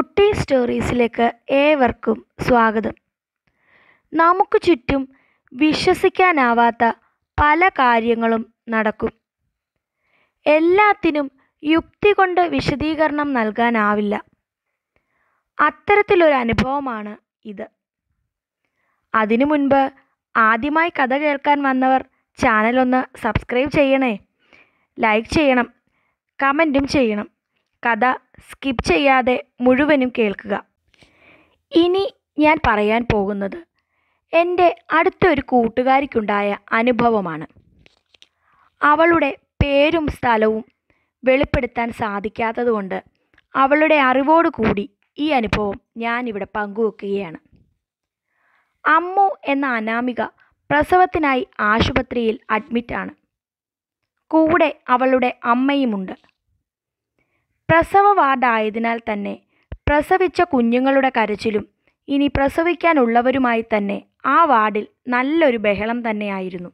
കുട്ടി സ്റ്റോറീസിലേക്ക് ഏവർക്കും സ്വാഗതം നമുക്ക് ചുറ്റും വിശ്വസിക്കാനാവാത്ത പല കാര്യങ്ങളും നടക്കും എല്ലാത്തിനും യുക്തി കൊണ്ട് വിശദീകരണം നൽകാനാവില്ല അത്തരത്തിലൊരു അനുഭവമാണ് ഇത് അതിനു മുൻപ് ആദ്യമായി കഥ കേൾക്കാൻ വന്നവർ ചാനലൊന്ന് സബ്സ്ക്രൈബ് ചെയ്യണേ ലൈക്ക് ചെയ്യണം കമൻറ്റും ചെയ്യണം കഥ സ്കിപ്പ് ചെയ്യാതെ മുഴുവനും കേൾക്കുക ഇനി ഞാൻ പറയാൻ പോകുന്നത് എൻ്റെ അടുത്തൊരു കൂട്ടുകാരിക്കുണ്ടായ അനുഭവമാണ് അവളുടെ പേരും സ്ഥലവും വെളിപ്പെടുത്താൻ സാധിക്കാത്തതുകൊണ്ട് അവളുടെ കൂടി ഈ അനുഭവം ഞാനിവിടെ പങ്കുവെക്കുകയാണ് അമ്മു എന്ന അനാമിക പ്രസവത്തിനായി ആശുപത്രിയിൽ അഡ്മിറ്റാണ് കൂടെ അവളുടെ അമ്മയുമുണ്ട് പ്രസവ വാർഡായതിനാൽ തന്നെ പ്രസവിച്ച കുഞ്ഞുങ്ങളുടെ കരച്ചിലും ഇനി പ്രസവിക്കാനുള്ളവരുമായി തന്നെ ആ വാർഡിൽ നല്ലൊരു ബഹളം തന്നെയായിരുന്നു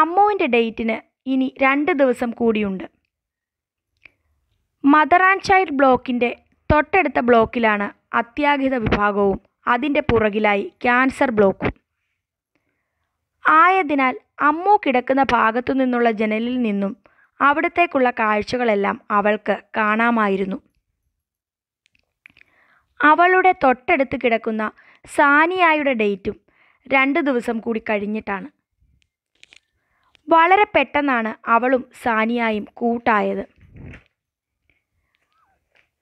അമ്മുവിൻ്റെ ഡേറ്റിന് ഇനി രണ്ട് ദിവസം കൂടിയുണ്ട് മദർ ആൻഡ് ചൈൽഡ് ബ്ലോക്കിൻ്റെ തൊട്ടടുത്ത ബ്ലോക്കിലാണ് അത്യാഹിത വിഭാഗവും അതിൻ്റെ പുറകിലായി ക്യാൻസർ ബ്ലോക്കും ആയതിനാൽ അമ്മു കിടക്കുന്ന ഭാഗത്തു നിന്നുള്ള ജനലിൽ നിന്നും അവിടത്തേക്കുള്ള കാഴ്ചകളെല്ലാം അവൾക്ക് കാണാമായിരുന്നു അവളുടെ തൊട്ടടുത്ത് കിടക്കുന്ന സാനിയായുടെ ഡേറ്റും രണ്ട് ദിവസം കൂടി കഴിഞ്ഞിട്ടാണ് വളരെ പെട്ടെന്നാണ് അവളും സാനിയായും കൂട്ടായത്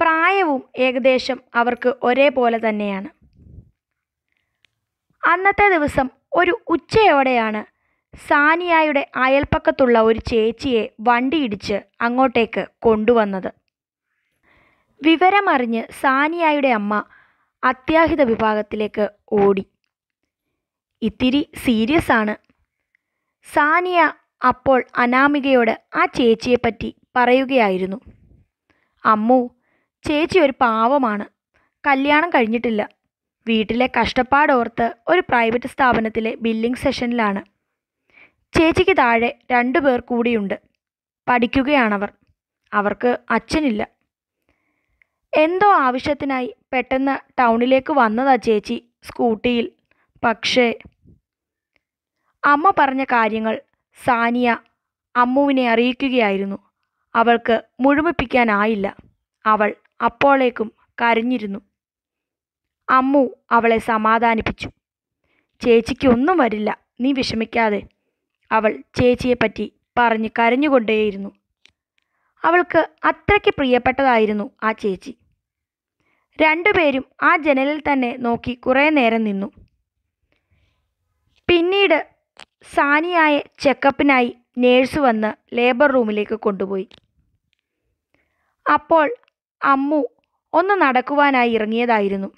പ്രായവും ഏകദേശം അവർക്ക് ഒരേപോലെ തന്നെയാണ് അന്നത്തെ ദിവസം ഒരു ഉച്ചയോടെയാണ് സാനിയയുടെ അയൽപ്പക്കത്തുള്ള ഒരു ചേച്ചിയെ വണ്ടിയിടിച്ച് അങ്ങോട്ടേക്ക് കൊണ്ടുവന്നത് വിവരമറിഞ്ഞ് സാനിയയുടെ അമ്മ അത്യാഹിത വിഭാഗത്തിലേക്ക് ഓടി ഇത്തിരി സീരിയസ് ആണ് സാനിയ അപ്പോൾ അനാമികയോട് ആ ചേച്ചിയെപ്പറ്റി പറയുകയായിരുന്നു അമ്മു ചേച്ചി ഒരു പാവമാണ് കല്യാണം കഴിഞ്ഞിട്ടില്ല വീട്ടിലെ കഷ്ടപ്പാടോർത്ത് ഒരു പ്രൈവറ്റ് സ്ഥാപനത്തിലെ ബില്ലിംഗ് സെഷനിലാണ് ചേച്ചിക്ക് താഴെ രണ്ടു പേർ കൂടിയുണ്ട് പഠിക്കുകയാണവർ അവർക്ക് അച്ഛനില്ല എന്തോ ആവശ്യത്തിനായി പെട്ടെന്ന് ടൗണിലേക്ക് വന്നതാ ചേച്ചി സ്കൂട്ടിയിൽ പക്ഷേ അമ്മ പറഞ്ഞ കാര്യങ്ങൾ സാനിയ അമ്മുവിനെ അറിയിക്കുകയായിരുന്നു അവൾക്ക് മുഴുമിപ്പിക്കാനായില്ല അവൾ അപ്പോളേക്കും കരഞ്ഞിരുന്നു അമ്മു അവളെ സമാധാനിപ്പിച്ചു ചേച്ചിക്കൊന്നും വരില്ല നീ വിഷമിക്കാതെ അവൾ ചേച്ചിയെപ്പറ്റി പറഞ്ഞ് കരഞ്ഞുകൊണ്ടേയിരുന്നു അവൾക്ക് അത്രയ്ക്ക് പ്രിയപ്പെട്ടതായിരുന്നു ആ ചേച്ചി രണ്ടുപേരും ആ ജനലിൽ തന്നെ നോക്കി കുറേ നേരം നിന്നു പിന്നീട് സാനിയായ ചെക്കപ്പിനായി നേഴ്സ് വന്ന് ലേബർ റൂമിലേക്ക് കൊണ്ടുപോയി അപ്പോൾ അമ്മു ഒന്ന് നടക്കുവാനായി ഇറങ്ങിയതായിരുന്നു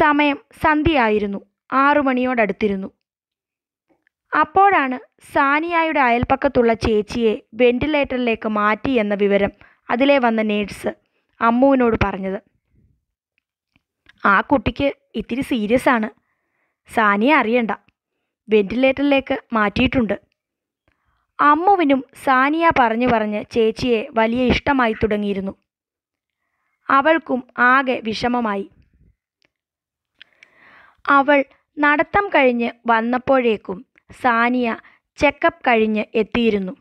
സമയം സന്ധ്യയായിരുന്നു ആറു മണിയോടടുത്തിരുന്നു അപ്പോഴാണ് സാനിയായുടെ അയൽപ്പക്കത്തുള്ള ചേച്ചിയെ വെന്റിലേറ്ററിലേക്ക് മാറ്റി എന്ന വിവരം അതിലെ വന്ന നേഴ്സ് അമ്മുവിനോട് പറഞ്ഞത് ആ കുട്ടിക്ക് ഇത്തിരി സീരിയസ് ആണ് സാനിയെ അറിയണ്ട വെന്റിലേറ്ററിലേക്ക് മാറ്റിയിട്ടുണ്ട് അമ്മുവിനും സാനിയ പറഞ്ഞു പറഞ്ഞ് ചേച്ചിയെ വലിയ ഇഷ്ടമായി തുടങ്ങിയിരുന്നു അവൾക്കും ആകെ വിഷമമായി അവൾ നടത്തം കഴിഞ്ഞ് വന്നപ്പോഴേക്കും സാനിയ ചെക്കപ്പ് കഴിഞ്ഞ് എത്തിയിരുന്നു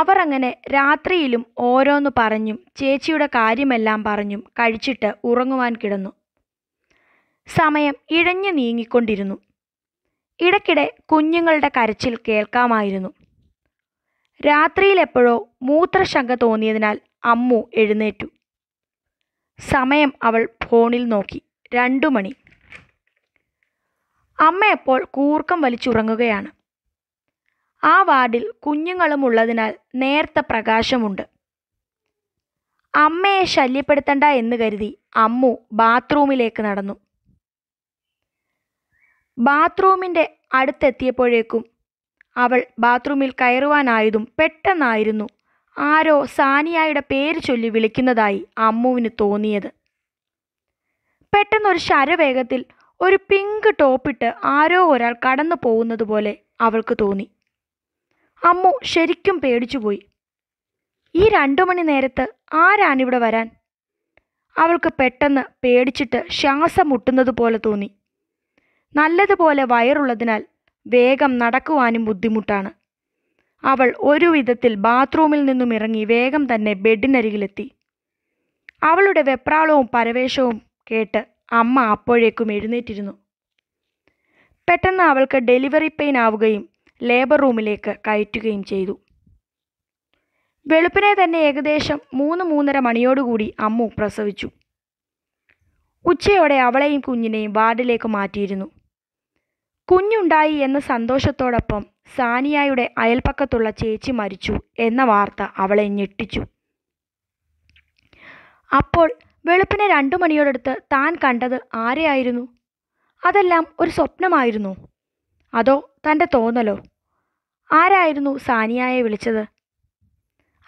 അവർ അങ്ങനെ രാത്രിയിലും ഓരോന്ന് പറഞ്ഞും ചേച്ചിയുടെ കാര്യമെല്ലാം പറഞ്ഞും കഴിച്ചിട്ട് ഉറങ്ങുവാൻ കിടന്നു സമയം ഇഴഞ്ഞു നീങ്ങിക്കൊണ്ടിരുന്നു ഇടയ്ക്കിടെ കുഞ്ഞുങ്ങളുടെ കരച്ചിൽ കേൾക്കാമായിരുന്നു രാത്രിയിലെപ്പോഴോ മൂത്രശങ്ക തോന്നിയതിനാൽ അമ്മു എഴുന്നേറ്റു സമയം അവൾ ഫോണിൽ നോക്കി രണ്ടു മണി അമ്മയപ്പോൾ കൂർക്കം വലിച്ചുറങ്ങുകയാണ് ആ വാർഡിൽ കുഞ്ഞുങ്ങളും ഉള്ളതിനാൽ നേർത്ത പ്രകാശമുണ്ട് അമ്മയെ ശല്യപ്പെടുത്തണ്ട എന്ന് കരുതി അമ്മു ബാത്റൂമിലേക്ക് നടന്നു ബാത്റൂമിൻ്റെ അടുത്തെത്തിയപ്പോഴേക്കും അവൾ ബാത്റൂമിൽ കയറുവാനായതും പെട്ടെന്നായിരുന്നു ആരോ സാനിയായുടെ പേര് ചൊല്ലി വിളിക്കുന്നതായി അമ്മുവിന് തോന്നിയത് പെട്ടെന്നൊരു ശരവേഗത്തിൽ ഒരു പിങ്ക് ടോപ്പിട്ട് ആരോ ഒരാൾ കടന്നു പോകുന്നത് പോലെ അവൾക്ക് തോന്നി അമ്മു ശരിക്കും പേടിച്ചുപോയി ഈ രണ്ടു മണി നേരത്ത് ആരാണിവിടെ വരാൻ അവൾക്ക് പെട്ടെന്ന് പേടിച്ചിട്ട് ശ്വാസം മുട്ടുന്നത് പോലെ തോന്നി നല്ലതുപോലെ വയറുള്ളതിനാൽ വേഗം നടക്കുവാനും ബുദ്ധിമുട്ടാണ് അവൾ ഒരു വിധത്തിൽ ബാത്റൂമിൽ നിന്നും ഇറങ്ങി വേഗം തന്നെ ബെഡിനരികിലെത്തി അവളുടെ വെപ്രാളവും പരവേശവും കേട്ട് അമ്മ അപ്പോഴേക്കും എഴുന്നേറ്റിരുന്നു പെട്ടെന്ന് അവൾക്ക് ഡെലിവറി പെയിൻ ആവുകയും ലേബർ റൂമിലേക്ക് കയറ്റുകയും ചെയ്തു വെളുപ്പിനെ തന്നെ ഏകദേശം മൂന്ന് മൂന്നര മണിയോടുകൂടി അമ്മു പ്രസവിച്ചു ഉച്ചയോടെ അവളെയും കുഞ്ഞിനെയും വാർഡിലേക്ക് മാറ്റിയിരുന്നു കുഞ്ഞുണ്ടായി എന്ന സന്തോഷത്തോടൊപ്പം സാനിയായുടെ അയൽപ്പക്കത്തുള്ള ചേച്ചി മരിച്ചു എന്ന വാർത്ത അവളെ ഞെട്ടിച്ചു അപ്പോൾ വെളുപ്പിനെ രണ്ടു മണിയോടടുത്ത് താൻ കണ്ടത് ആരെയായിരുന്നു അതെല്ലാം ഒരു സ്വപ്നമായിരുന്നു അതോ തൻ്റെ തോന്നലോ ആരായിരുന്നു സാനിയായെ വിളിച്ചത്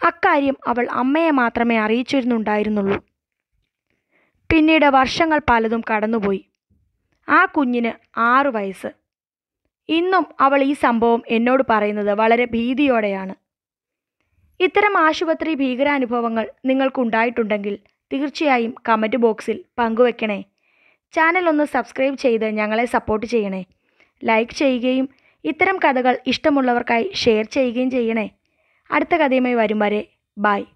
അക്കാര്യം അവൾ അമ്മയെ മാത്രമേ അറിയിച്ചിരുന്നുണ്ടായിരുന്നുള്ളൂ പിന്നീട് വർഷങ്ങൾ പലതും കടന്നുപോയി ആ കുഞ്ഞിന് ആറു വയസ്സ് ഇന്നും അവൾ ഈ സംഭവം എന്നോട് പറയുന്നത് വളരെ ഭീതിയോടെയാണ് ഇത്തരം ആശുപത്രി ഭീകരാനുഭവങ്ങൾ നിങ്ങൾക്കുണ്ടായിട്ടുണ്ടെങ്കിൽ തീർച്ചയായും കമൻറ്റ് ബോക്സിൽ പങ്കുവെക്കണേ ചാനൽ ഒന്ന് സബ്സ്ക്രൈബ് ചെയ്ത് ഞങ്ങളെ സപ്പോർട്ട് ചെയ്യണേ ലൈക്ക് ചെയ്യുകയും ഇത്തരം കഥകൾ ഇഷ്ടമുള്ളവർക്കായി ഷെയർ ചെയ്യുകയും ചെയ്യണേ അടുത്ത കഥയുമായി വരും വരെ ബായ്